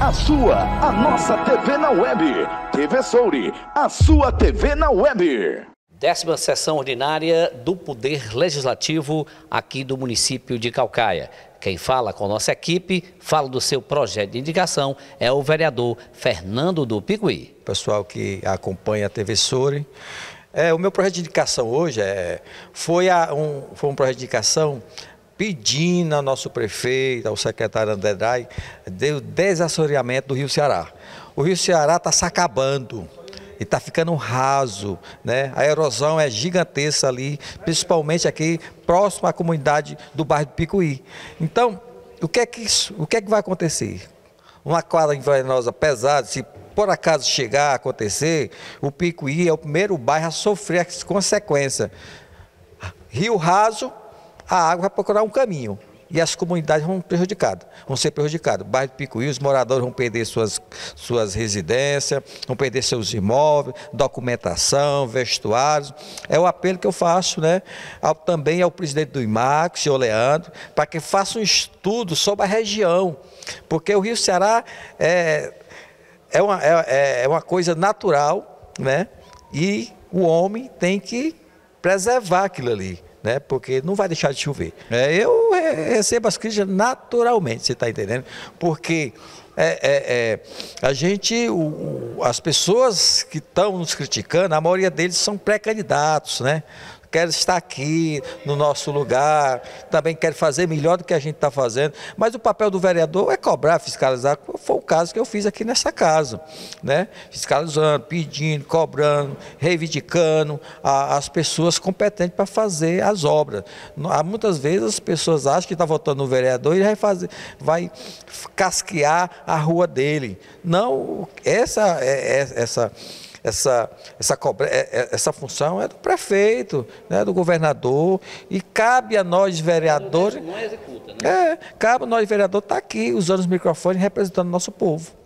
a sua, a nossa TV na web. TV Souri, a sua TV na web. Décima sessão ordinária do Poder Legislativo aqui do município de Calcaia. Quem fala com nossa equipe, fala do seu projeto de indicação, é o vereador Fernando do Picuí. Pessoal que acompanha a TV Souri, é, o meu projeto de indicação hoje é, foi, a, um, foi um projeto de indicação pedindo ao nosso prefeito, ao secretário André Dai, o desassoreamento do Rio Ceará. O Rio Ceará está se acabando e está ficando raso, né? A erosão é gigantesca ali, principalmente aqui próximo à comunidade do bairro do Picuí. Então, o que é que isso, o que é que vai acontecer? Uma quadra envenenosa pesada, se por acaso chegar a acontecer, o Picuí é o primeiro bairro a sofrer as consequências. Rio raso, a água vai procurar um caminho e as comunidades vão, prejudicadas, vão ser prejudicadas. O bairro do Picuí, os moradores vão perder suas, suas residências, vão perder seus imóveis, documentação, vestuários. É o apelo que eu faço né, ao, também ao presidente do IMAC, senhor Leandro, para que faça um estudo sobre a região, porque o Rio Ceará é, é, uma, é, é, é uma coisa natural né, e o homem tem que preservar aquilo ali né? Porque não vai deixar de chover. É, é eu recebo as críticas naturalmente, você está entendendo? Porque é, é, é, a gente, o, o, as pessoas que estão nos criticando, a maioria deles são pré-candidatos, né? quero estar aqui no nosso lugar, também quero fazer melhor do que a gente está fazendo. Mas o papel do vereador é cobrar, fiscalizar. Foi o caso que eu fiz aqui nessa casa, né? Fiscalizando, pedindo, cobrando, reivindicando a, as pessoas competentes para fazer as obras. Há muitas vezes as pessoas acham que está votando no vereador e vai, fazer, vai casquear a rua dele. Não, essa, é, é, essa essa, essa, cobre é, é, essa função é do prefeito, né, do governador, e cabe a nós vereadores. Não é executa, né? É, cabe a nós vereadores estar tá aqui usando os microfones representando o nosso povo.